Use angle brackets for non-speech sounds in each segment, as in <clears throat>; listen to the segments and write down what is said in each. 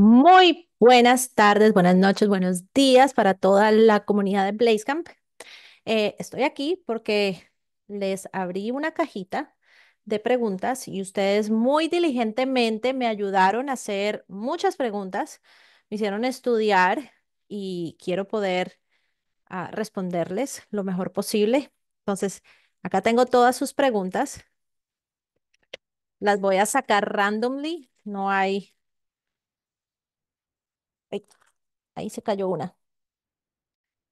Muy buenas tardes, buenas noches, buenos días para toda la comunidad de Blazecamp. Camp. Eh, estoy aquí porque les abrí una cajita de preguntas y ustedes muy diligentemente me ayudaron a hacer muchas preguntas, me hicieron estudiar y quiero poder ah, responderles lo mejor posible. Entonces, acá tengo todas sus preguntas. Las voy a sacar randomly, no hay ahí se cayó una.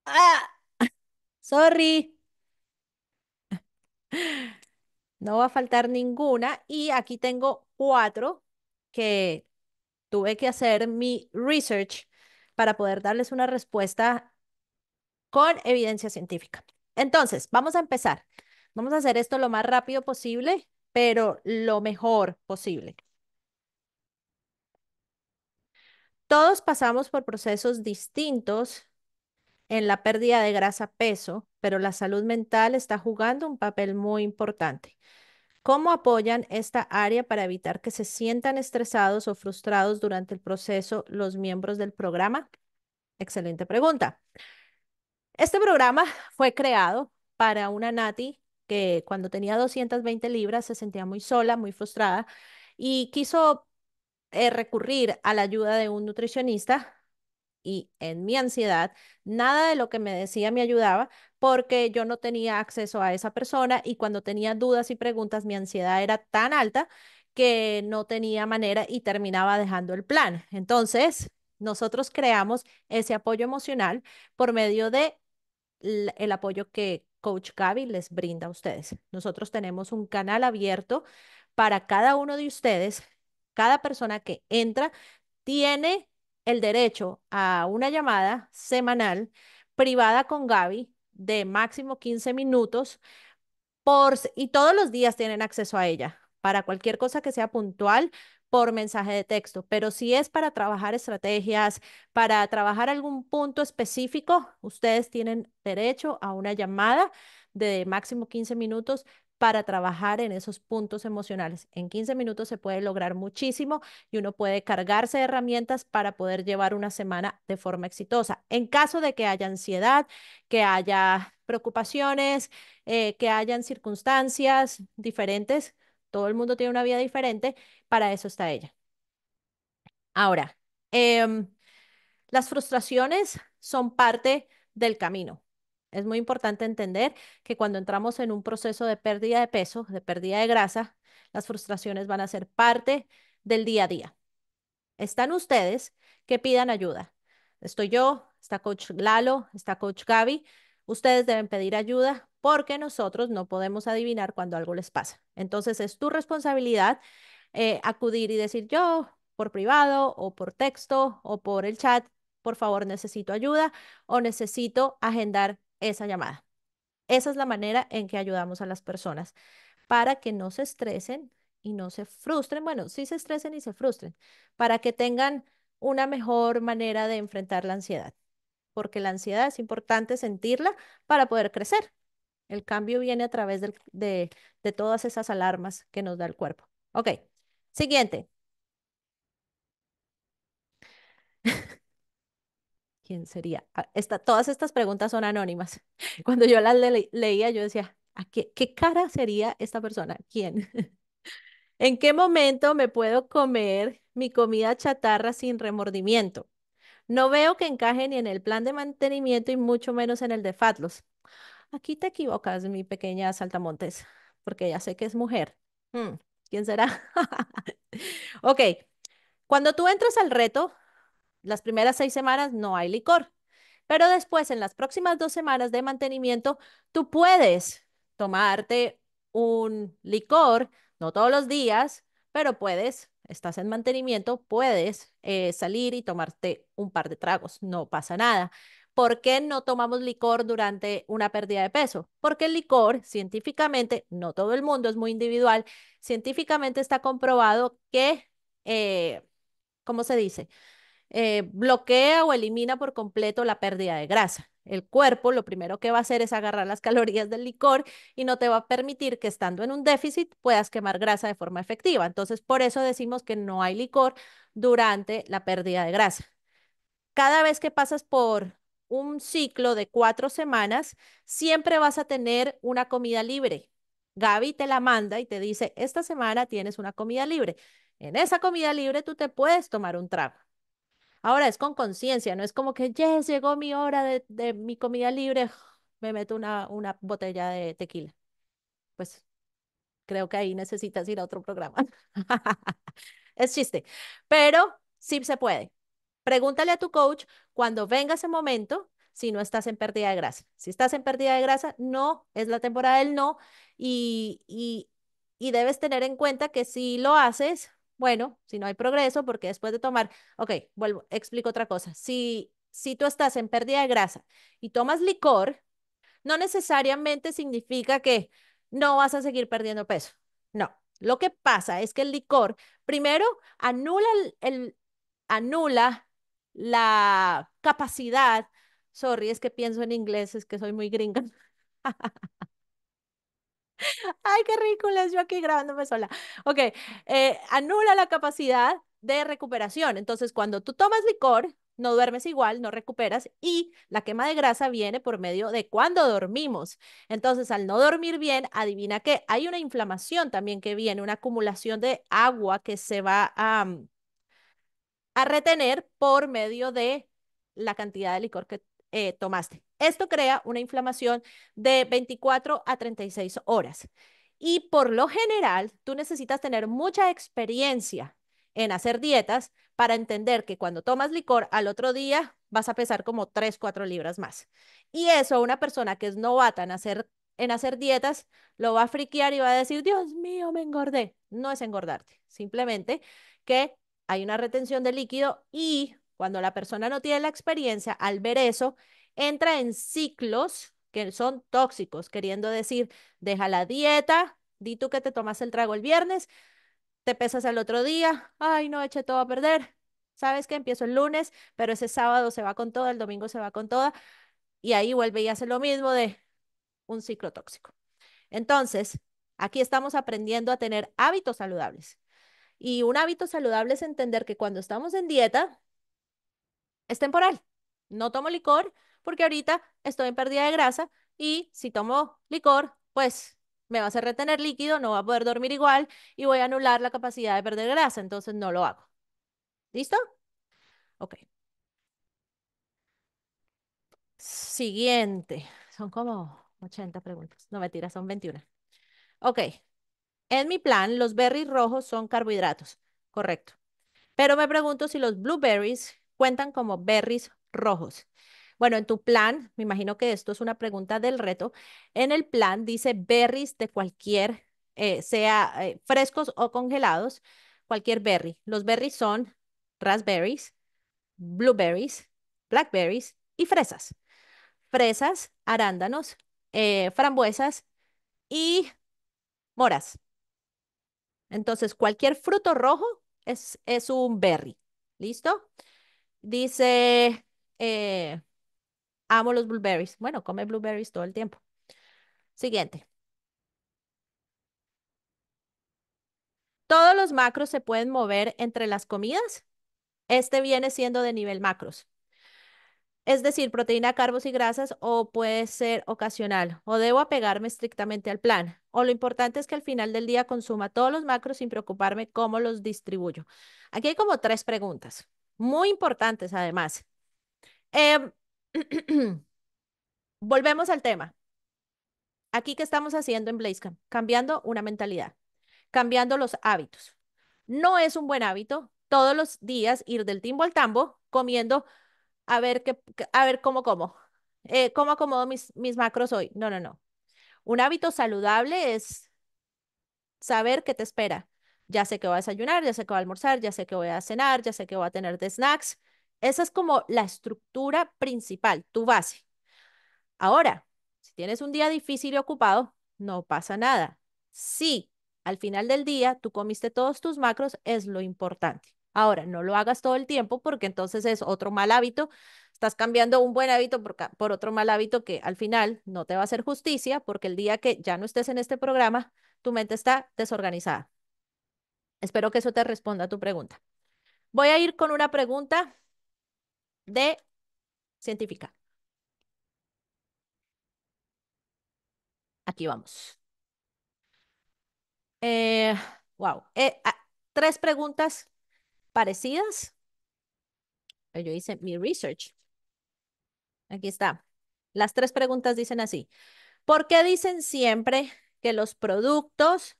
¡Ah! Sorry. No va a faltar ninguna. Y aquí tengo cuatro que tuve que hacer mi research para poder darles una respuesta con evidencia científica. Entonces, vamos a empezar. Vamos a hacer esto lo más rápido posible, pero lo mejor posible. Todos pasamos por procesos distintos en la pérdida de grasa peso, pero la salud mental está jugando un papel muy importante. ¿Cómo apoyan esta área para evitar que se sientan estresados o frustrados durante el proceso los miembros del programa? Excelente pregunta. Este programa fue creado para una Nati que cuando tenía 220 libras se sentía muy sola, muy frustrada y quiso eh, recurrir a la ayuda de un nutricionista y en mi ansiedad, nada de lo que me decía me ayudaba porque yo no tenía acceso a esa persona y cuando tenía dudas y preguntas, mi ansiedad era tan alta que no tenía manera y terminaba dejando el plan. Entonces, nosotros creamos ese apoyo emocional por medio de el apoyo que Coach Gaby les brinda a ustedes. Nosotros tenemos un canal abierto para cada uno de ustedes cada persona que entra tiene el derecho a una llamada semanal privada con Gaby de máximo 15 minutos por, y todos los días tienen acceso a ella para cualquier cosa que sea puntual por mensaje de texto, pero si es para trabajar estrategias, para trabajar algún punto específico, ustedes tienen derecho a una llamada de máximo 15 minutos para trabajar en esos puntos emocionales. En 15 minutos se puede lograr muchísimo y uno puede cargarse de herramientas para poder llevar una semana de forma exitosa. En caso de que haya ansiedad, que haya preocupaciones, eh, que hayan circunstancias diferentes, todo el mundo tiene una vida diferente, para eso está ella. Ahora, em, las frustraciones son parte del camino. Es muy importante entender que cuando entramos en un proceso de pérdida de peso, de pérdida de grasa, las frustraciones van a ser parte del día a día. Están ustedes que pidan ayuda. Estoy yo, está coach Lalo, está coach Gaby. Ustedes deben pedir ayuda porque nosotros no podemos adivinar cuando algo les pasa. Entonces es tu responsabilidad eh, acudir y decir yo por privado o por texto o por el chat, por favor necesito ayuda o necesito agendar esa llamada. Esa es la manera en que ayudamos a las personas para que no se estresen y no se frustren. Bueno, sí se estresen y se frustren, para que tengan una mejor manera de enfrentar la ansiedad, porque la ansiedad es importante sentirla para poder crecer. El cambio viene a través de, de todas esas alarmas que nos da el cuerpo. Ok, siguiente. ¿Quién sería? Ah, todas estas preguntas son anónimas. <laughs> Cuando yo las leía, yo decía, qué, cara sería esta persona? ¿Quién? <laughs> ¿En qué momento me puedo comer mi comida chatarra sin remordimiento? No veo que encaje ni en el plan de mantenimiento y mucho menos en el de Fatlos. Aquí te equivocas, mi pequeña saltamontes, porque ya sé que es mujer. Mm, ¿Quién será? <laughs> ok, cuando tú entras al reto, las primeras seis semanas no hay licor, pero después en las próximas dos semanas de mantenimiento, tú puedes tomarte un licor, no todos los días, pero puedes, estás en mantenimiento, puedes eh, salir y tomarte un par de tragos, no pasa nada. ¿Por qué no tomamos licor durante una pérdida de peso? Porque el licor, científicamente, no todo el mundo es muy individual, científicamente está comprobado que, eh, ¿cómo se dice? Eh, bloquea o elimina por completo la pérdida de grasa. El cuerpo lo primero que va a hacer es agarrar las <laughs> calorías del licor y no te va a permitir que estando en un déficit puedas quemar grasa de forma efectiva. Entonces, por eso decimos que no hay licor durante la pérdida de grasa. Cada vez que pasas por un ciclo de cuatro semanas, siempre vas a tener una comida libre. Gaby te la manda y te dice, esta semana tienes una comida libre. En esa comida libre tú te puedes tomar un trago. Ahora es con conciencia, no es como que, ya llegó mi hora de, mi comida libre, <laughs> me meto una, una botella de tequila. Pues creo que ahí necesitas ir a otro programa. <laughs> es chiste, pero sí se puede. Pregúntale a tu coach cuando venga ese momento si no estás en pérdida de grasa. Si estás en pérdida de grasa, no, es la temporada del no y, y, y debes tener en cuenta que si lo haces, bueno, si no hay progreso, porque después de tomar, ok, vuelvo, explico otra cosa. Si, si tú estás en pérdida de grasa y tomas licor, no necesariamente significa que no vas a seguir perdiendo peso. No, lo que pasa es que el licor, primero, anula, anula la capacidad, sorry, es que pienso en inglés, es que soy muy gringa, <laughs> Ay, qué ridícula, yo aquí grabándome sola. Ok, eh, anula la capacidad de recuperación. Entonces, cuando tú tomas licor, no duermes igual, no recuperas y la quema de grasa viene por medio de cuando dormimos. Entonces, al no dormir bien, adivina que hay una inflamación también que viene, una acumulación de agua que se va a, mm, a retener por medio de la cantidad de licor que eh, tomaste. Esto crea una inflamación de 24 a 36 horas. Y por lo general, tú necesitas tener mucha experiencia en hacer dietas para entender que cuando tomas licor al otro día vas a pesar como 3, 4 libras más. Y eso una persona que es novata en hacer, en hacer dietas lo va a friquear y va a decir, Dios mío, me engordé. No es engordarte, simplemente que hay una retención de líquido y cuando la persona no tiene la experiencia, al ver eso, entra en ciclos que son tóxicos, queriendo decir, deja la dieta, di tú que te tomas el trago el viernes, te pesas el otro día, ay, no, eche todo a perder, sabes que empiezo el lunes, pero ese sábado se va con todo, el domingo se va con toda, y ahí vuelve y hace lo mismo de un ciclo tóxico. Entonces, aquí estamos aprendiendo a tener hábitos saludables. Y un hábito saludable es entender que cuando estamos en dieta, es temporal. No tomo licor, porque ahorita estoy en pérdida de grasa y si tomo licor, pues me va a hacer retener líquido, no va a poder dormir igual y voy a anular la capacidad de perder grasa, entonces no lo hago. ¿Listo? Ok. Siguiente. Son como 80 preguntas. No me tiras, son 21. Ok. En mi plan, los berries rojos son carbohidratos. Correcto. Pero me pregunto si los blueberries cuentan como berries rojos. Bueno, en tu plan, me imagino que esto es una pregunta del reto, en el plan dice berries de cualquier, eh, sea eh, frescos o congelados, cualquier berry. Los berries son raspberries, blueberries, blackberries y fresas. Fresas, arándanos, eh, frambuesas y moras. Entonces, cualquier fruto rojo es, es un berry. ¿Listo? Dice, Amo los blueberries. Bueno, come blueberries todo el tiempo. Siguiente. ¿Todos los macros se pueden mover entre las comidas? Este viene siendo de nivel macros. Es decir, proteína, carbos y grasas o puede ser ocasional o debo apegarme estrictamente al plan. O lo importante es que al final del día consuma todos los macros sin preocuparme cómo los distribuyo. Aquí hay como tres preguntas, muy importantes además. Eh, <clears throat> Volvemos al tema. Aquí, ¿qué estamos haciendo en Camp? Cambiando una mentalidad, cambiando los hábitos. No es un buen hábito todos los días ir del timbo al tambo comiendo a ver, qué, a ver cómo como, eh, cómo acomodo mis, mis macros hoy. No, no, no. Un hábito saludable es saber qué te espera. Ya sé que voy a desayunar, ya sé que voy a almorzar, ya sé que voy a cenar, ya sé que voy a tener de snacks, esa es como la estructura principal, tu base. Ahora, si tienes un día difícil y ocupado, no pasa nada. Si al final del día tú comiste todos tus macros, es lo importante. Ahora, no lo hagas todo el tiempo porque entonces es otro mal hábito. Estás cambiando un buen hábito por, por otro mal hábito que al final no te va a hacer justicia porque el día que ya no estés en este programa, tu mente está desorganizada. Espero que eso te responda a tu pregunta. Voy a ir con una pregunta de científica. Aquí vamos. Eh, wow. Eh, ah, tres preguntas parecidas. Yo hice mi research. Aquí está. Las tres preguntas dicen así. ¿Por qué dicen siempre que los productos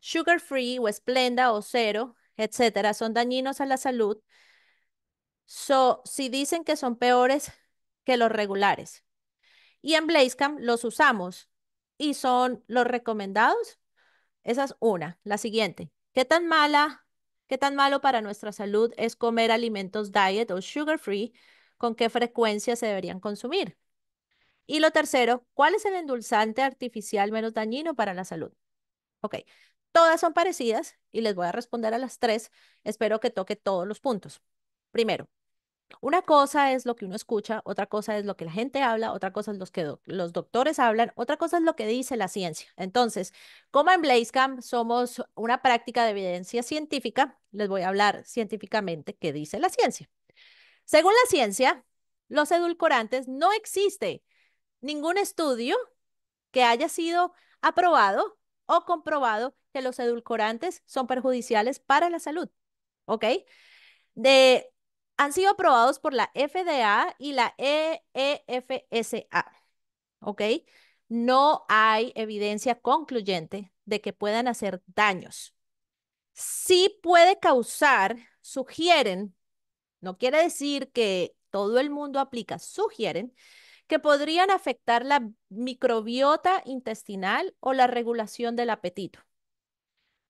sugar free o esplenda o cero, etcétera, son dañinos a la salud So, si dicen que son peores que los regulares. Y en Blazecam los usamos y son los recomendados. Esa es una. La siguiente. ¿Qué tan mala, qué tan malo para nuestra salud es comer alimentos diet o sugar free? ¿Con qué frecuencia se deberían consumir? Y lo tercero, ¿cuál es el endulzante artificial menos dañino para la salud? Ok, todas son parecidas y les voy a responder a las tres. Espero que toque todos los puntos. Primero, una cosa es lo que uno escucha, otra cosa es lo que la gente habla, otra cosa es lo que los doctores hablan, otra cosa es lo que dice la ciencia. Entonces, como en Blazecam somos una práctica de evidencia científica, les voy a hablar científicamente qué dice la ciencia. Según la ciencia, los edulcorantes no existe ningún estudio que haya sido aprobado o comprobado que los edulcorantes son perjudiciales para la salud. ¿Ok? De han sido aprobados por la FDA y la EEFSA. ¿Ok? No hay evidencia concluyente de que puedan hacer daños. Sí puede causar, sugieren, no quiere decir que todo el mundo aplica, sugieren que podrían afectar la microbiota intestinal o la regulación del apetito.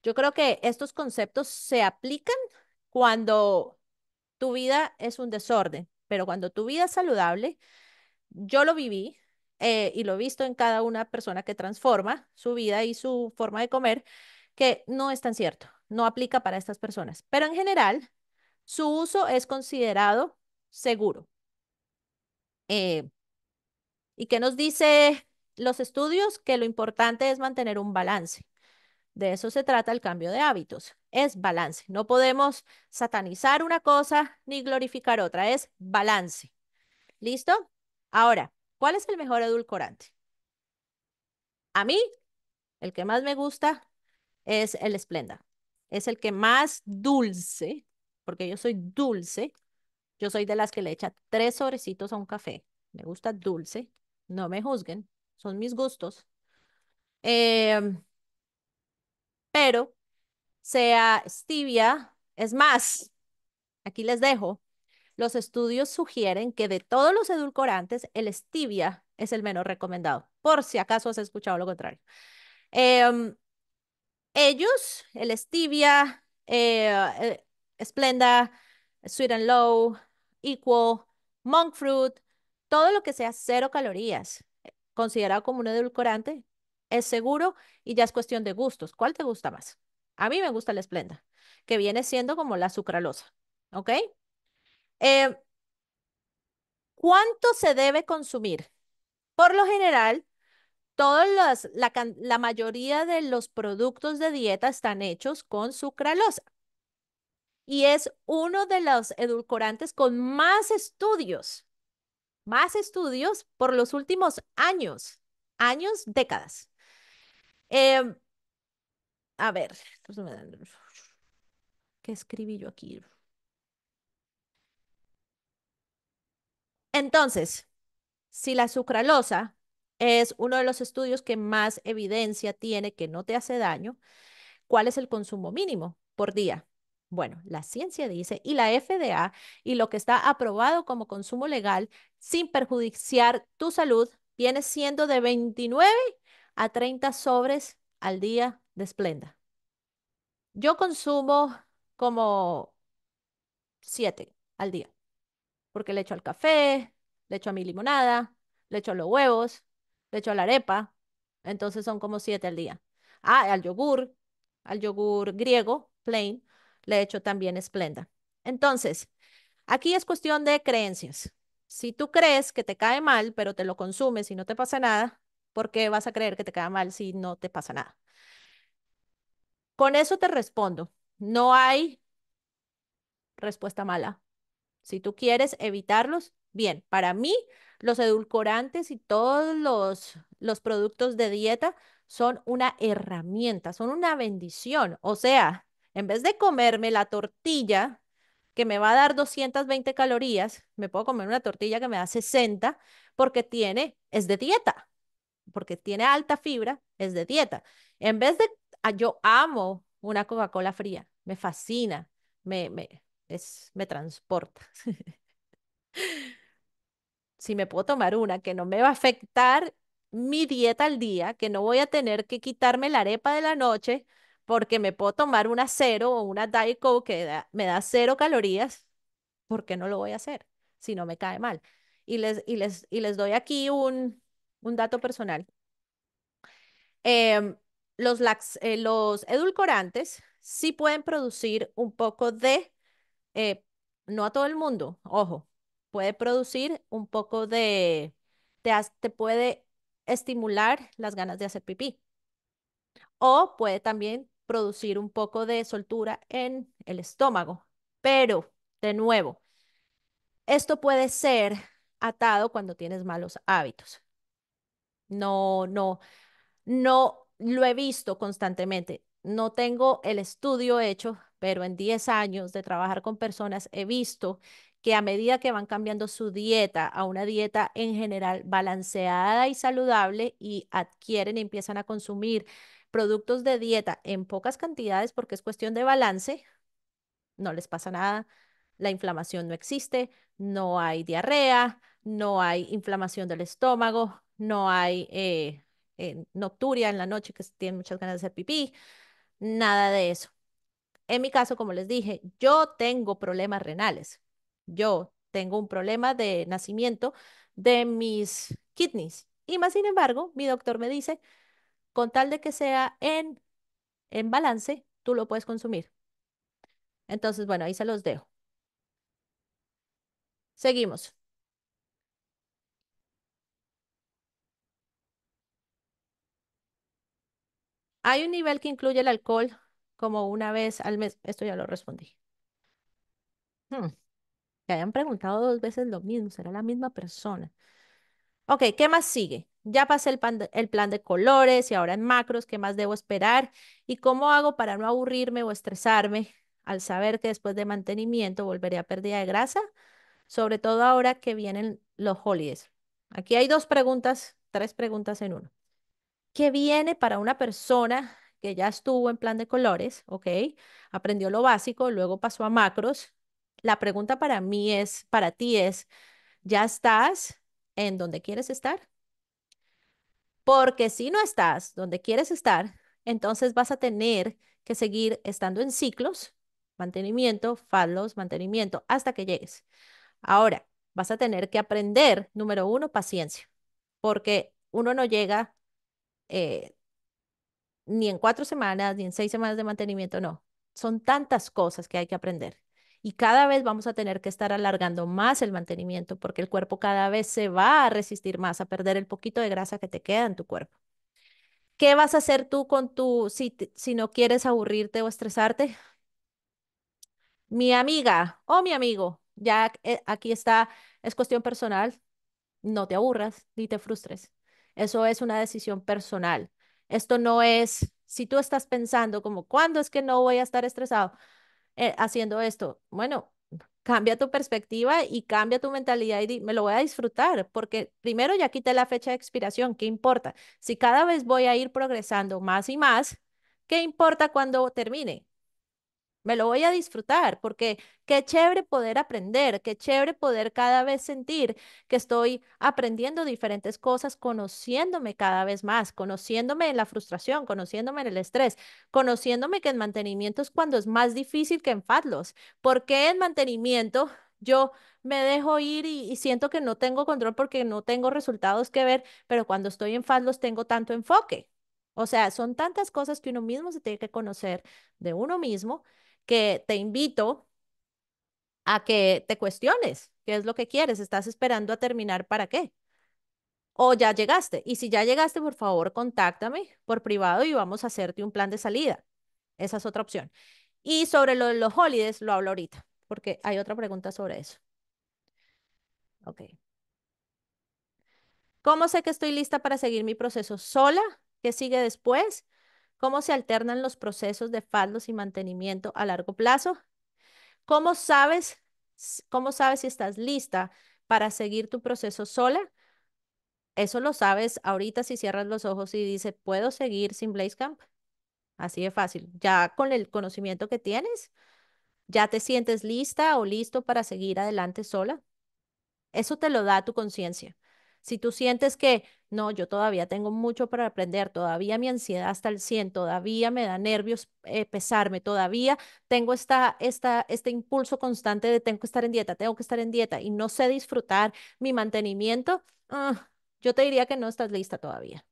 Yo creo que estos conceptos se aplican cuando tu vida es un desorden, pero cuando tu vida es saludable, yo lo viví eh, y lo he visto en cada una persona que transforma su vida y su forma de comer, que no es tan cierto, no aplica para estas personas. Pero en general, su uso es considerado seguro. Eh, ¿Y qué nos dice los estudios? Que lo importante es mantener un balance. De eso se trata el cambio de hábitos. Es balance. No podemos satanizar una cosa ni glorificar otra. Es balance. ¿Listo? Ahora, ¿cuál es el mejor edulcorante? A mí, el que más me gusta es el Esplenda. Es el que más dulce, porque yo soy dulce. Yo soy de las que le echa tres sobrecitos a un café. Me gusta dulce. No me juzguen. Son mis gustos. Eh, pero sea stevia, es más, aquí les dejo, los estudios sugieren que de todos los edulcorantes, el stevia es el menos recomendado, por si acaso has escuchado lo contrario. Em, ellos, el stevia, esplenda, eh, eh, Splenda, Sweet and Low, Equal, Monk Fruit, todo lo que sea cero calorías, eh, considerado como un edulcorante, es seguro y ya es cuestión de gustos. ¿Cuál te gusta más? A mí me gusta la esplenda, que viene siendo como la sucralosa. ¿Ok? Eh, ¿Cuánto se debe consumir? Por lo general, la, la mayoría de los productos de dieta están hechos con sucralosa. Y es uno de los edulcorantes con más estudios, más estudios por los últimos años, años, décadas. Em, a ver, ¿qué escribí yo aquí? Entonces, si la sucralosa es uno de los estudios que más evidencia tiene que no te hace daño, ¿cuál es el consumo mínimo por día? Bueno, la ciencia dice y la FDA y lo que está aprobado como consumo legal sin perjudiciar tu salud viene siendo de 29 a 30 sobres al día de Splenda. Yo consumo como 7 al día, porque le echo al café, le echo a mi limonada, le echo a los huevos, le echo a la arepa, entonces son como 7 al día. Ah, al yogur, al yogur griego, plain, le echo también esplenda. Entonces, aquí es cuestión de creencias. Si tú crees que te cae mal, pero te lo consumes y no te pasa nada, qué vas a creer que te queda mal si no te pasa nada. Con eso te respondo. No hay respuesta mala. Si tú quieres evitarlos, bien. Para mí, los edulcorantes y todos los, los productos de dieta son una herramienta, son una bendición. O sea, en vez de comerme la tortilla que me va a dar 220 calorías, me puedo comer una tortilla que me da 60 porque tiene, es de dieta porque tiene alta fibra, es de dieta. En vez de, ah, yo amo una Coca-Cola fría, me fascina, me, me, es, me transporta. <laughs> si me puedo tomar una que no me va a afectar mi dieta al día, que no voy a tener que quitarme la arepa de la noche porque me puedo tomar una cero o una Diet Coke que me da cero calorías, porque no lo voy a hacer si no me cae mal? Y les, y les, y les doy aquí un, un dato personal. Em, los, eh, los edulcorantes sí pueden producir un poco de, eh, no a todo el mundo, ojo, puede producir un poco de, te, te puede estimular las ganas de hacer pipí. O puede también producir un poco de soltura en el estómago. Pero, de nuevo, esto puede ser atado cuando tienes malos hábitos. No, no, no lo he visto constantemente. No tengo el estudio hecho, pero en 10 años de trabajar con personas he visto que a medida que van cambiando su dieta a una dieta en general balanceada y saludable y adquieren y empiezan a consumir productos de dieta en pocas cantidades porque es cuestión de balance, no les pasa nada, la inflamación no existe, no hay diarrea, no hay inflamación del estómago, no hay eh, eh, nocturia en la noche que tienen muchas ganas de hacer pipí, nada de eso. En mi caso, como les dije, yo tengo problemas renales. Yo tengo un problema de nacimiento de mis kidneys. Y más sin embargo, mi doctor me dice, con tal de que sea en, en balance, tú lo puedes consumir. Entonces, bueno, ahí se los dejo. Seguimos. Hay un nivel que incluye el alcohol como una vez al mes. Esto ya lo respondí. Hmm. Que hayan preguntado dos veces lo mismo, será la misma persona. Ok, ¿qué más sigue? Ya pasé el, plan de colores y ahora en macros, ¿qué más debo esperar? ¿Y cómo hago para no aburrirme o estresarme al saber que después de mantenimiento volveré a pérdida de grasa? Sobre todo ahora que vienen los holidays. Aquí hay dos preguntas, tres preguntas en uno que viene para una persona que ya estuvo en plan de colores, ¿ok? Aprendió lo básico, luego pasó a macros. La pregunta para mí es, para ti es, ¿ya estás en donde quieres estar? Porque si no estás donde quieres estar, entonces vas a tener que seguir estando en ciclos, mantenimiento, fallos, mantenimiento, hasta que llegues. Ahora, vas a tener que aprender, número uno, paciencia, porque uno no llega eh, ni en cuatro semanas, ni en seis semanas de mantenimiento, no. Son tantas cosas que hay que aprender. Y cada vez vamos a tener que estar alargando más el mantenimiento porque el cuerpo cada vez se va a resistir más a perder el poquito de grasa que te queda en tu cuerpo. ¿Qué vas a hacer tú con tu, si, si no quieres aburrirte o estresarte? Mi amiga o mi amigo, ya eh, aquí está, es cuestión personal, no te aburras ni te frustres. Eso es una decisión personal. Esto no es, si tú estás pensando como, ¿cuándo es que no voy a estar estresado eh, haciendo esto? Bueno, cambia tu perspectiva y cambia tu mentalidad y me lo voy a disfrutar, porque primero ya quité la fecha de expiración, ¿qué importa? Si cada vez voy a ir progresando más y más, ¿qué importa cuando termine? me lo voy a disfrutar, porque qué chévere poder aprender, qué chévere poder cada vez sentir que estoy aprendiendo diferentes cosas, conociéndome cada vez más, conociéndome en la frustración, conociéndome en el estrés, conociéndome que en mantenimiento es cuando es más difícil que en FATLOS, porque en mantenimiento yo me dejo ir y, siento que no tengo control porque no tengo resultados que ver, pero cuando estoy en fadlos tengo tanto enfoque. O sea, son tantas cosas que uno mismo se tiene que conocer de uno mismo que te invito a que te cuestiones qué es lo que quieres, estás esperando a terminar para qué. O ya llegaste. Y si ya llegaste, por favor, contáctame por privado y vamos a hacerte un plan de salida. Esa es otra opción. Y sobre lo de los holidays, lo hablo ahorita, porque hay otra pregunta sobre eso. Ok. ¿Cómo sé que estoy lista para seguir mi proceso sola? ¿Qué sigue después? cómo se alternan los procesos de faldos y mantenimiento a largo plazo, cómo sabes, cómo sabes si estás lista para seguir tu proceso sola. Eso lo sabes ahorita si cierras los ojos y dices, ¿puedo seguir sin Blazecamp? Así de fácil. Ya con el conocimiento que tienes, ya te sientes lista o listo para seguir adelante sola. Eso te lo da tu conciencia. Si tú sientes que, no, yo todavía tengo mucho para aprender, todavía mi ansiedad está al 100, todavía me da nervios eh, pesarme, todavía tengo esta, este impulso constante de tengo que estar en dieta, tengo que estar en dieta y no sé disfrutar mi mantenimiento, ah, yo te diría que no estás lista todavía.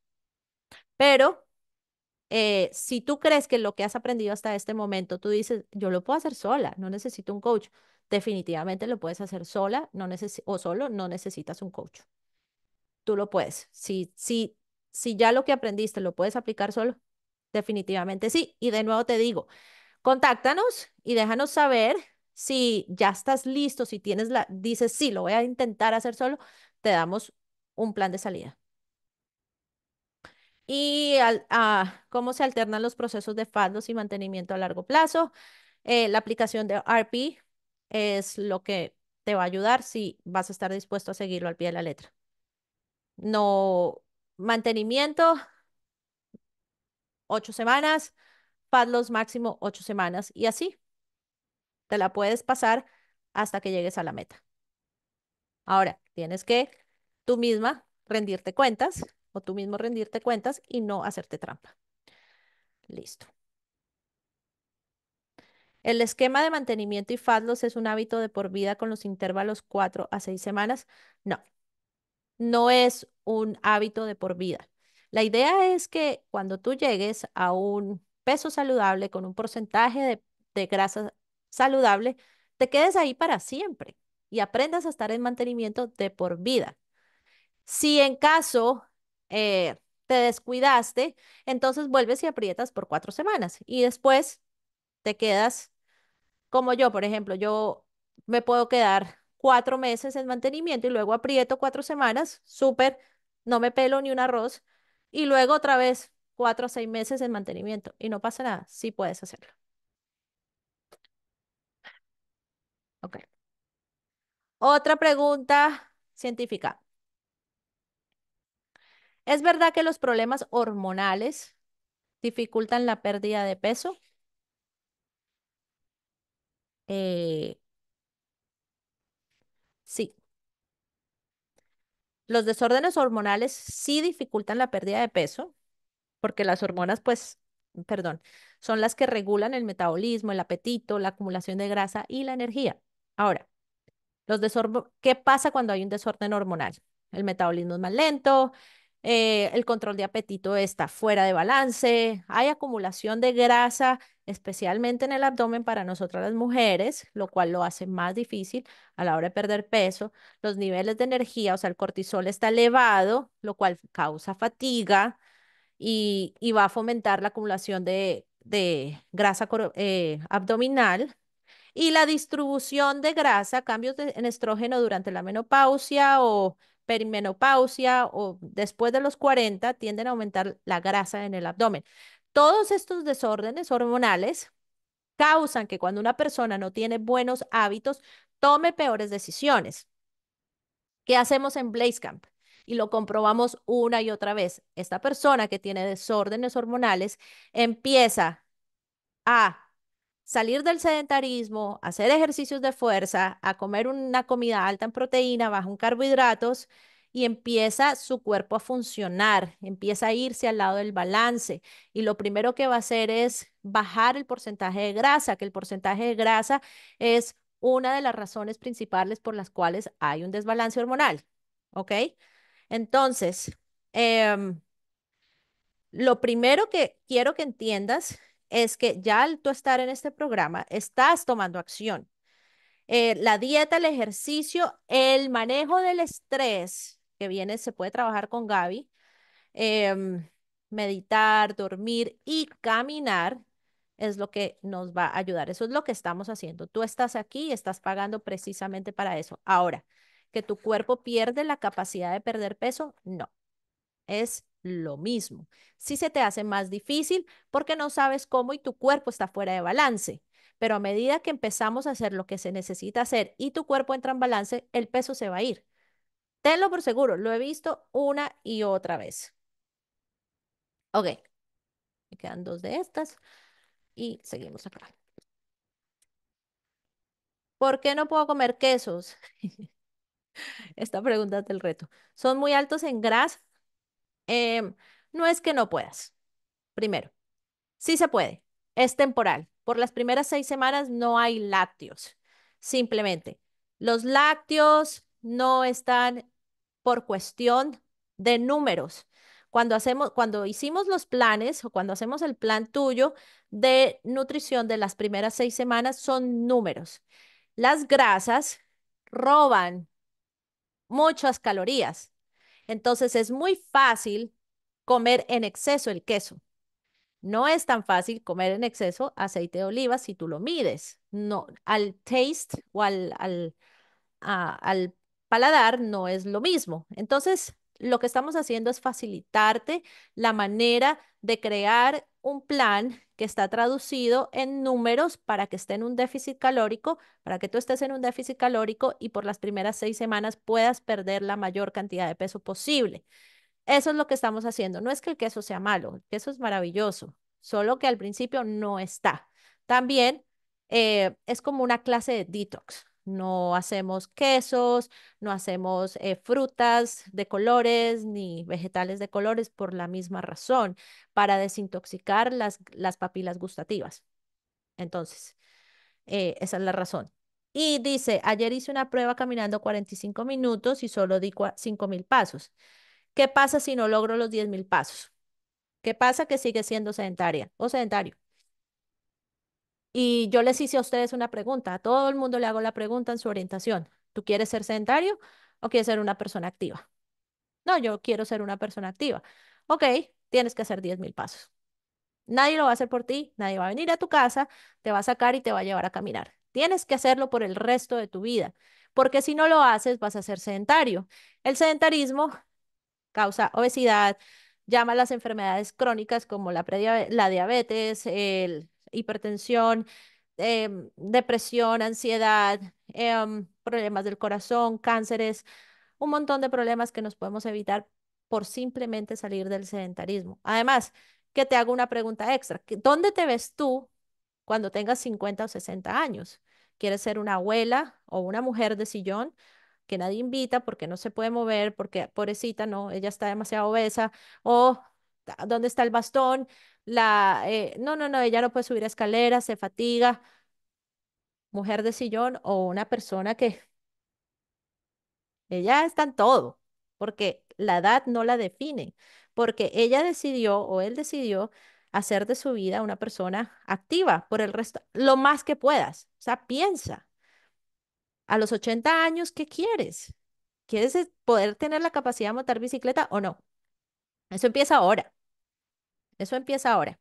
Pero eh, si tú crees que lo que has aprendido hasta este momento, tú dices, yo lo puedo hacer sola, no necesito un coach, definitivamente lo puedes hacer sola no o solo, no necesitas un coach tú lo puedes. Si, si, si ya lo que aprendiste lo puedes aplicar solo, definitivamente sí. Y de nuevo te digo, contáctanos y déjanos saber si ya estás listo, si tienes la, dices, sí, lo voy a intentar hacer solo, te damos un plan de salida. Y ah, cómo se alternan los procesos de faldos y mantenimiento a largo plazo. Eh, la aplicación de RP es lo que te va a ayudar si vas a estar dispuesto a seguirlo al pie de la letra. No, mantenimiento, ocho semanas, padlos máximo ocho semanas y así. Te la puedes pasar hasta que llegues a la meta. Ahora, tienes que tú misma rendirte cuentas o tú mismo rendirte cuentas y no hacerte trampa. Listo. El esquema de mantenimiento y FADLOS es un hábito de por vida con los intervalos 4 a 6 semanas. No, no es un hábito de por vida. La idea es que cuando tú llegues a un peso saludable con un porcentaje de, de grasa saludable, te quedes ahí para siempre y aprendas a estar en mantenimiento de por vida. Si en caso eh, te descuidaste, entonces vuelves y aprietas por cuatro semanas y después te quedas como yo, por ejemplo, yo me puedo quedar cuatro meses en mantenimiento y luego aprieto cuatro semanas, súper, no me pelo ni un arroz, y luego otra vez cuatro o seis meses en mantenimiento y no pasa nada, sí puedes hacerlo. Ok. Otra pregunta científica. ¿Es verdad que los problemas hormonales dificultan la pérdida de peso? Eh, Sí. Los desórdenes hormonales sí dificultan la pérdida de peso, porque las hormonas, pues, perdón, son las que regulan el metabolismo, el apetito, la acumulación de grasa y la energía. Ahora, los ¿qué pasa cuando hay un desorden hormonal? El metabolismo es más lento, eh, el control de apetito está fuera de balance, hay acumulación de grasa, especialmente en el abdomen para nosotras las mujeres, lo cual lo hace más difícil a la hora de perder peso, los niveles de energía, o sea, el cortisol está elevado, lo cual causa fatiga y, va a fomentar la acumulación de, grasa eh, abdominal, y la distribución de grasa, cambios en estrógeno durante la menopausia o perimenopausia o después de los 40 tienden a aumentar la grasa en el abdomen. Todos estos desórdenes hormonales causan que cuando una persona no tiene buenos hábitos, tome peores decisiones. ¿Qué hacemos en Blaze Camp? Y lo comprobamos una y otra vez. Esta persona que tiene desórdenes hormonales empieza a salir del sedentarismo, hacer ejercicios de fuerza, a comer una comida alta en proteína, baja en carbohidratos y empieza su cuerpo a funcionar, empieza a irse al lado del balance y lo primero que va a hacer es bajar el porcentaje de grasa, que el porcentaje de grasa es una de las razones principales por las cuales hay un desbalance hormonal, ¿ok? Entonces, em, lo primero que quiero que entiendas es que ya al tú estar en este programa, estás tomando acción. Eh, la dieta, el ejercicio, el manejo del estrés, que viene, se puede trabajar con Gaby, em, meditar, dormir y caminar es lo que nos va a ayudar. Eso es lo que estamos haciendo. Tú estás aquí y estás pagando precisamente para eso. Ahora, que tu cuerpo pierde la capacidad de perder peso, no. Es lo mismo. Si se te hace más difícil porque no sabes cómo y tu cuerpo está fuera de balance, pero a medida que empezamos a hacer lo que se necesita hacer y tu cuerpo entra en balance, el peso se va a ir. Tenlo por seguro, lo he visto una y otra vez. Ok, me quedan dos de estas y seguimos acá. ¿Por qué no puedo comer quesos? <laughs> Esta pregunta es del reto. Son muy altos en grasa Em, no es que no puedas. Primero, sí se puede, es temporal. Por las primeras seis semanas no hay lácteos, simplemente. Los lácteos no están por cuestión de números. Cuando, hacemos, cuando hicimos los planes o cuando hacemos el plan tuyo de nutrición de las primeras seis semanas son números. Las grasas roban muchas calorías. Entonces es muy fácil comer en exceso el queso. No es tan fácil comer en exceso aceite de oliva si tú lo mides. No, al taste o al, al ah, paladar no es lo mismo. Entonces, lo que estamos haciendo es facilitarte la manera de crear un plan que está traducido en números para que esté en un déficit calórico, para que tú estés en un déficit calórico y por las primeras seis semanas puedas perder la mayor cantidad de peso posible. Eso es lo que estamos haciendo. No es que el queso sea malo, el queso es maravilloso, solo que al principio no está. También eh, es como una clase de detox no hacemos quesos, no hacemos eh, frutas de colores ni vegetales de colores por la misma razón, para desintoxicar las, papilas gustativas. Entonces, eh, esa es la razón. Y dice, ayer hice una prueba caminando 45 minutos y solo di 5 mil pasos. ¿Qué pasa si no logro los 10 mil pasos? ¿Qué pasa que sigue siendo sedentaria o sedentario? Y yo les hice a ustedes una pregunta, a todo el mundo le hago la pregunta en su orientación. ¿Tú quieres ser sedentario o quieres ser una persona activa? No, yo quiero ser una persona activa. Ok, tienes que hacer 10.000 pasos. Nadie lo va a hacer por ti, nadie va a venir a tu casa, te va a sacar y te va a llevar a caminar. Tienes que hacerlo por el resto de tu vida, porque si no lo haces vas a ser sedentario. El sedentarismo causa obesidad, llama a las enfermedades crónicas como la, la diabetes, el hipertensión, em, depresión, ansiedad, em, problemas del corazón, cánceres, un montón de problemas que nos podemos evitar por simplemente salir del sedentarismo. Además, que te hago una pregunta extra. ¿Dónde te ves tú cuando tengas 50 o 60 años? ¿Quieres ser una abuela o una mujer de sillón? que nadie invita porque no se puede mover, porque pobrecita, no, ella está demasiado obesa, o dónde está el bastón, la, eh, no, no, no, ella no puede subir escaleras, se fatiga, mujer de sillón o una persona que ella está en todo, porque la edad no la define, porque ella decidió o él decidió hacer de su vida una persona activa por el resto, lo más que puedas, o sea, piensa. A los 80 años, ¿qué quieres? ¿Quieres poder tener la capacidad de montar bicicleta o no? Eso empieza ahora. Eso empieza ahora.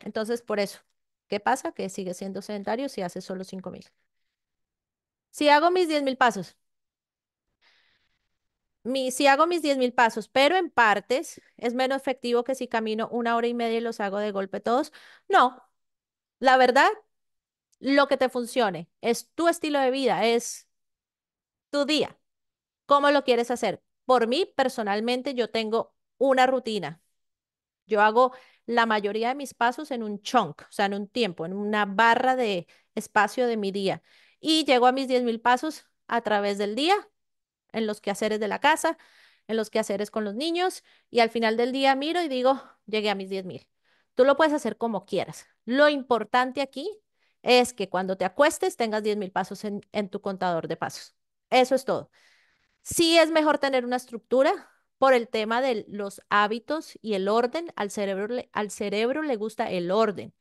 Entonces, por eso, ¿qué pasa? Que sigue siendo sedentario si hace solo 5.000. Si hago mis 10.000 pasos, mi, si hago mis 10.000 pasos, pero en partes, ¿es menos efectivo que si camino una hora y media y los hago de golpe todos? No. La verdad, lo que te funcione es tu estilo de vida, es tu día. ¿Cómo lo quieres hacer? Por mí, personalmente, yo tengo una rutina yo hago la mayoría de mis pasos en un chunk, o sea, en un tiempo, en una barra de espacio de mi día. Y llego a mis 10.000 pasos a través del día, en los quehaceres de la casa, en los quehaceres con los niños, y al final del día miro y digo, llegué a mis 10.000. Tú lo puedes hacer como quieras. Lo importante aquí es que cuando te acuestes tengas 10.000 pasos en, tu contador de pasos. Eso es todo. Sí es mejor tener una estructura, por el tema de los hábitos y el orden. Al cerebro, al cerebro le gusta el orden.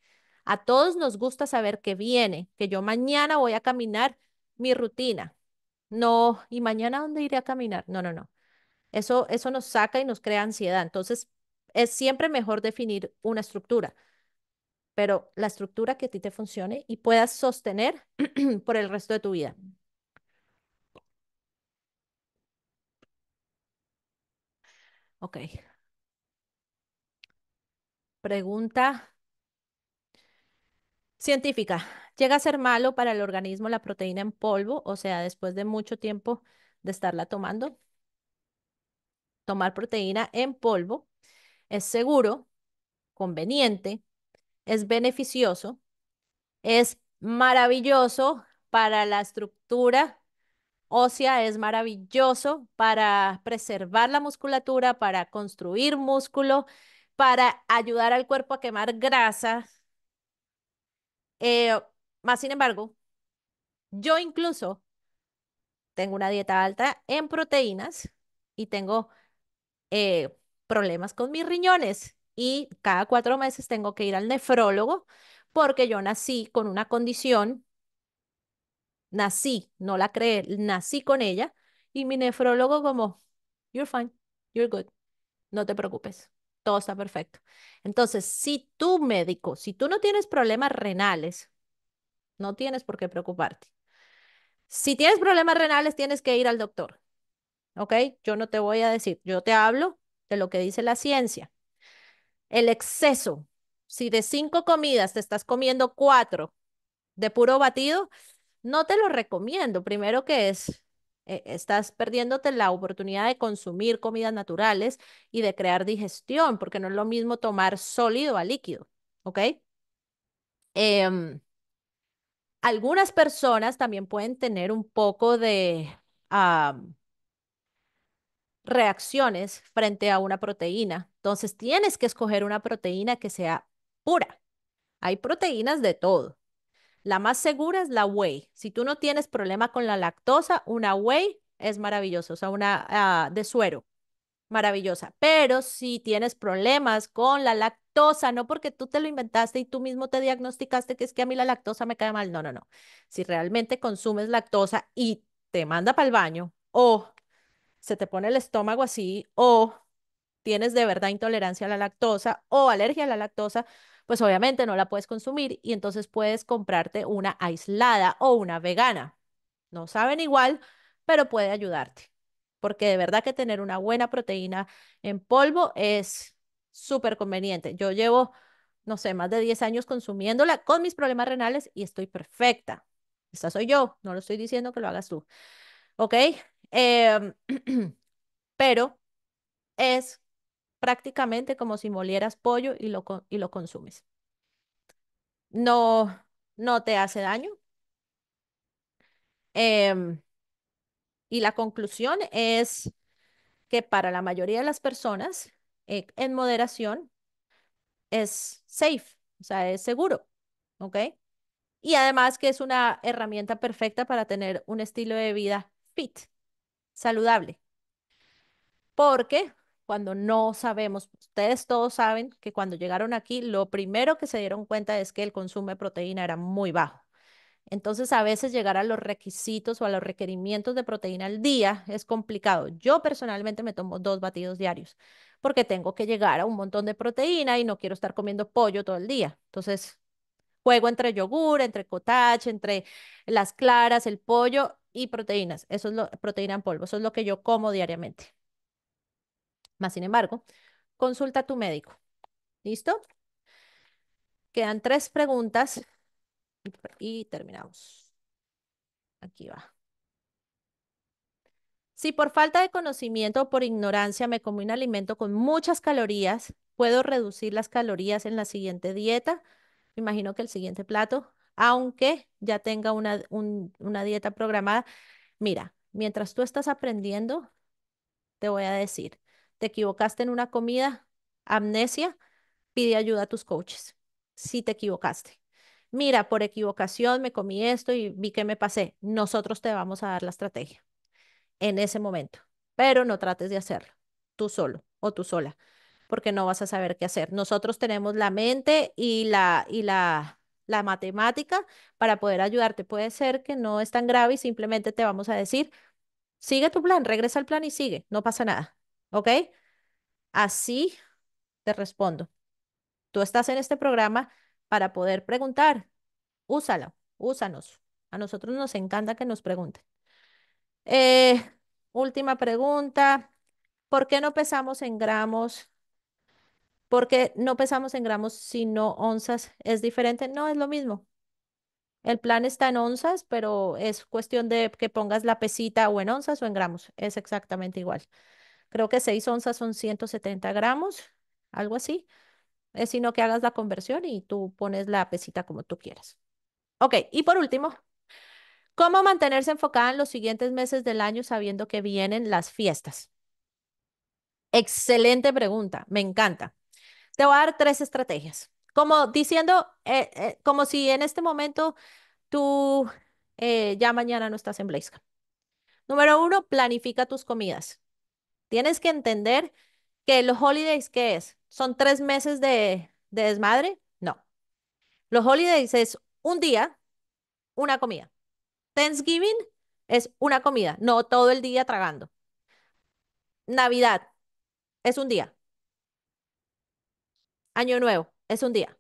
A todos nos gusta saber que viene, que yo mañana voy a caminar mi rutina. No, ¿y mañana dónde iré a caminar? No, no, no. Eso, eso nos saca y nos crea ansiedad. Entonces, es siempre mejor definir una estructura, pero la estructura que a ti te funcione y puedas sostener <clears throat> por el resto de tu vida. Ok. Pregunta científica. ¿Llega a ser malo para el organismo la proteína en polvo? O sea, después de mucho tiempo de estarla tomando. Tomar proteína en polvo es seguro, conveniente, es beneficioso, es maravilloso para la estructura ósea es maravilloso para preservar la musculatura, para construir músculo, para ayudar al cuerpo a quemar grasa. Eh, más sin embargo, yo incluso tengo una dieta alta en proteínas y tengo eh, problemas con mis riñones y cada cuatro meses tengo que ir al nefrólogo porque yo nací con una condición Nací, no la creé, nací con ella. Y mi nefrólogo como, you're fine, you're good, no te preocupes, todo está perfecto. Entonces, si tú médico, si tú no tienes problemas renales, no tienes por qué preocuparte. Si tienes problemas renales, tienes que ir al doctor. ¿Ok? Yo no te voy a decir, yo te hablo de lo que dice la ciencia. El exceso, si de cinco comidas te estás comiendo cuatro de puro batido, no te lo recomiendo. Primero que es, eh, estás perdiéndote la oportunidad de consumir comidas naturales y de crear digestión, porque no es lo mismo tomar sólido a líquido, ¿ok? Em, algunas personas también pueden tener un poco de ah, reacciones frente a una proteína. Entonces tienes que escoger una proteína que sea pura. Hay proteínas de todo. La más segura es la whey. Si tú no tienes problema con la lactosa, una whey es maravillosa, o sea, una ah, de suero, maravillosa. Pero si tienes problemas con la lactosa, no porque tú te lo inventaste y tú mismo te diagnosticaste que es que a mí la lactosa me cae mal, no, no, no. Si realmente consumes lactosa y te manda para el baño o se te pone el estómago así o tienes de verdad intolerancia a la lactosa o alergia a la lactosa, pues obviamente no la puedes consumir y entonces puedes comprarte una aislada o una vegana. No saben igual, pero puede ayudarte, porque de verdad que tener una buena proteína en polvo es súper conveniente. Yo llevo, no sé, más de 10 años consumiéndola con mis problemas renales y estoy perfecta. Esta soy yo, no lo estoy diciendo que lo hagas tú. ¿Ok? Em, <clears throat> pero es prácticamente como si molieras pollo y lo, y lo consumes. No, no te hace daño. Em, y la conclusión es que para la mayoría de las personas, eh, en moderación, es safe, o sea, es seguro, ¿ok? Y además que es una herramienta perfecta para tener un estilo de vida fit, saludable, porque cuando no sabemos. Ustedes todos saben que cuando llegaron aquí, lo primero que se dieron cuenta es que el consumo de proteína era muy bajo. Entonces, a veces llegar a los requisitos o a los requerimientos de proteína al día es complicado. Yo personalmente me tomo dos batidos diarios porque tengo que llegar a un montón de proteína y no quiero estar comiendo pollo todo el día. Entonces, juego entre yogur, entre cottage, entre las claras, el pollo y proteínas. Eso es proteína en polvo. Eso es lo que yo como diariamente sin embargo, consulta a tu médico. ¿Listo? Quedan tres preguntas y terminamos. Aquí va. Si por falta de conocimiento o por ignorancia me comí un alimento con muchas calorías, ¿puedo reducir las calorías en la siguiente dieta? imagino que el siguiente plato, aunque ya tenga una dieta programada. Mira, mientras tú estás aprendiendo, te voy a decir, te equivocaste en una comida, amnesia, pide ayuda a tus coaches si te equivocaste. Mira, por equivocación me comí esto y vi que me pasé. Nosotros te vamos a dar la estrategia en ese momento, pero no trates de hacerlo tú solo o tú sola, porque no vas a saber qué hacer. Nosotros tenemos la mente y la y la la matemática para poder ayudarte. Puede ser que no es tan grave y simplemente te vamos a decir, sigue tu plan, regresa al plan y sigue, no pasa nada. ¿Ok? Así te respondo. Tú estás en este programa para poder preguntar. Úsalo, úsanos. A nosotros nos encanta que nos pregunten. Eh, última pregunta. ¿Por qué no pesamos en gramos? ¿Por qué no pesamos en gramos sino onzas? ¿Es diferente? No, es lo mismo. El plan está en onzas, pero es cuestión de que pongas la pesita o en onzas o en gramos. Es exactamente igual creo que 6 onzas son 170 gramos, algo así. Es sino que hagas la conversión y tú pones la pesita como tú quieras. Ok, y por último, ¿cómo mantenerse enfocada en los siguientes meses del año sabiendo que vienen las fiestas? Excelente pregunta, me encanta. Te voy a dar tres estrategias. Como diciendo, eh, eh, como si en este momento tú eh, ya mañana no estás en Blazka. Número uno, planifica tus comidas. Tienes que entender que los holidays, ¿qué es? ¿Son tres meses de, desmadre? No. Los holidays es un día, una comida. Thanksgiving es una comida, no todo el día tragando. Navidad es un día. Año Nuevo es un día.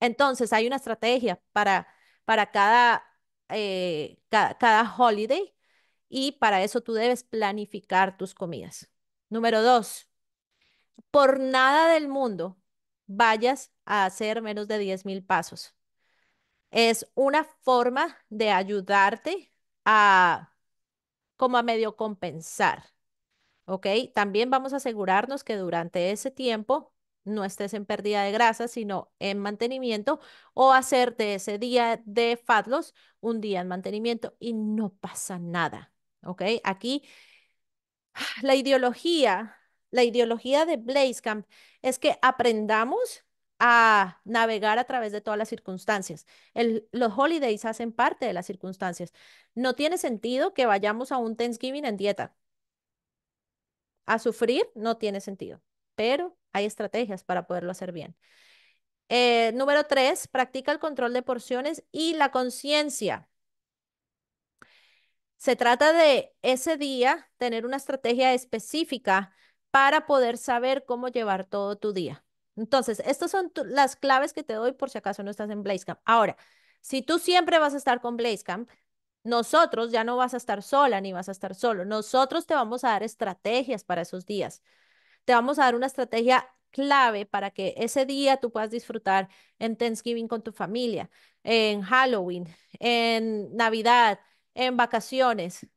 Entonces hay una estrategia para, para cada, eh, cada holiday y para eso tú debes planificar tus comidas. Número dos, por nada del mundo vayas a hacer menos de 10 mil pasos. Es una forma de ayudarte a como a medio compensar. ¿Ok? También vamos a asegurarnos que durante ese tiempo no estés en pérdida de grasa, sino en mantenimiento o hacerte ese día de fat un día en mantenimiento y no pasa nada. ¿ok? Aquí <sighs> la ideología, la ideología de Blaze Camp es que aprendamos a navegar a través de todas las circunstancias. los holidays hacen parte de las circunstancias. No tiene sentido que vayamos a un Thanksgiving en dieta. A sufrir no tiene sentido, pero hay estrategias para poderlo hacer bien. Eh, número tres, practica el control de porciones y la conciencia. Se trata de ese día tener una estrategia específica para poder saber cómo llevar todo tu día. Entonces, estas son las claves que te doy por si acaso no estás en Camp. Ahora, si tú siempre vas a estar con Camp, nosotros ya no vas a estar sola ni vas a estar solo. Nosotros te vamos a dar estrategias para esos días. Te vamos a dar una estrategia clave para que ese día tú puedas disfrutar en Thanksgiving con tu familia, en Halloween, en Navidad, en vacaciones,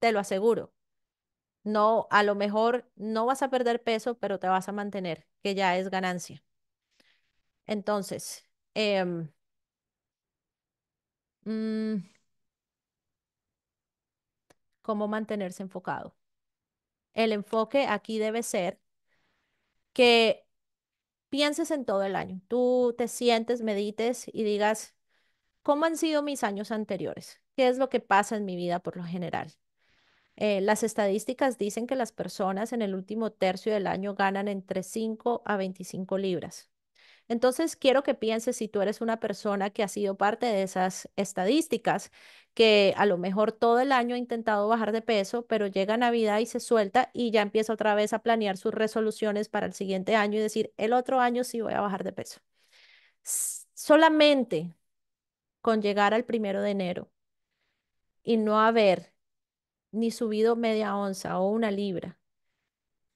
te lo aseguro. No, a lo mejor no vas a perder peso, pero te vas a mantener, que ya es ganancia. Entonces, em, mm, ¿cómo mantenerse enfocado? El enfoque aquí debe ser que pienses en todo el año. Tú te sientes, medites y digas, ¿cómo han sido mis años anteriores? es lo que pasa en mi vida por lo general? Eh, las estadísticas dicen que las personas en el último tercio del año ganan entre 5 a 25 libras. Entonces, quiero que pienses si tú eres una persona que ha sido parte de esas estadísticas, que a lo mejor todo el año ha intentado bajar de peso, pero llega Navidad y se suelta y ya empieza otra vez a planear sus resoluciones para el siguiente año y decir, el otro año sí voy a bajar de peso. Solamente con llegar al primero de enero y no haber ni subido media onza o una libra,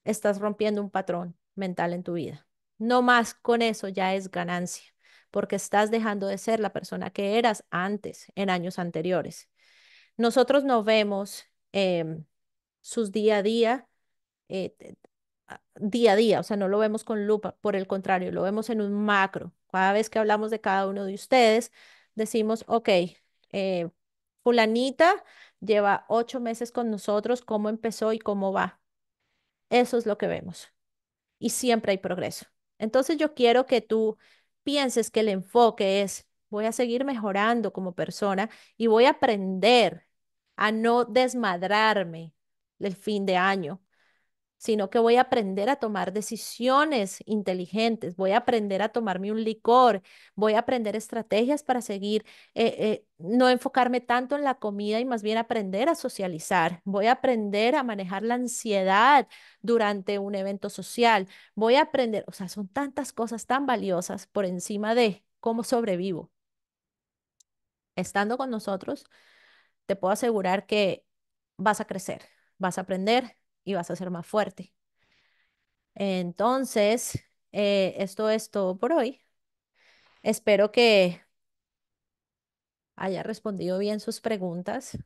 estás rompiendo un patrón mental en tu vida. No más con eso ya es ganancia, porque estás dejando de ser la persona que eras antes, en años anteriores. Nosotros no vemos em, sus día a día, eh, día a día, o sea, no lo vemos con lupa, por el contrario, lo vemos en un macro. Cada vez que hablamos de cada uno de ustedes, decimos, ok, eh, fulanita lleva ocho meses con nosotros, cómo empezó y cómo va. Eso es lo que vemos. Y siempre hay progreso. Entonces yo quiero que tú pienses que el enfoque es, voy a seguir mejorando como persona y voy a aprender a no desmadrarme el fin de año, sino que voy a aprender a tomar decisiones inteligentes, voy a aprender a tomarme un licor, voy a aprender estrategias para seguir, eh, eh, no enfocarme tanto en la comida y más bien aprender a socializar, voy a aprender a manejar la ansiedad durante un evento social, voy a aprender, o sea, son tantas cosas tan valiosas por encima de cómo sobrevivo. Estando con nosotros, te puedo asegurar que vas a crecer, vas a aprender, y vas a ser más fuerte. Entonces, eh, esto es todo por hoy. Espero que haya respondido bien sus preguntas.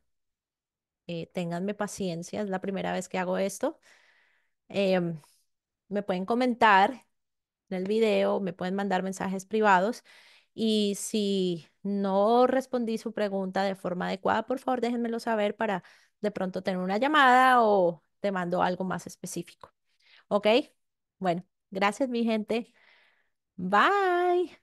Eh, ténganme paciencia, es la primera vez que hago esto. Em, me pueden comentar en el video, me pueden mandar mensajes privados. Y si no respondí su pregunta de forma adecuada, por favor, déjenmelo saber para de pronto tener una llamada o te mando algo más específico. ¿Ok? Bueno, gracias mi gente. Bye.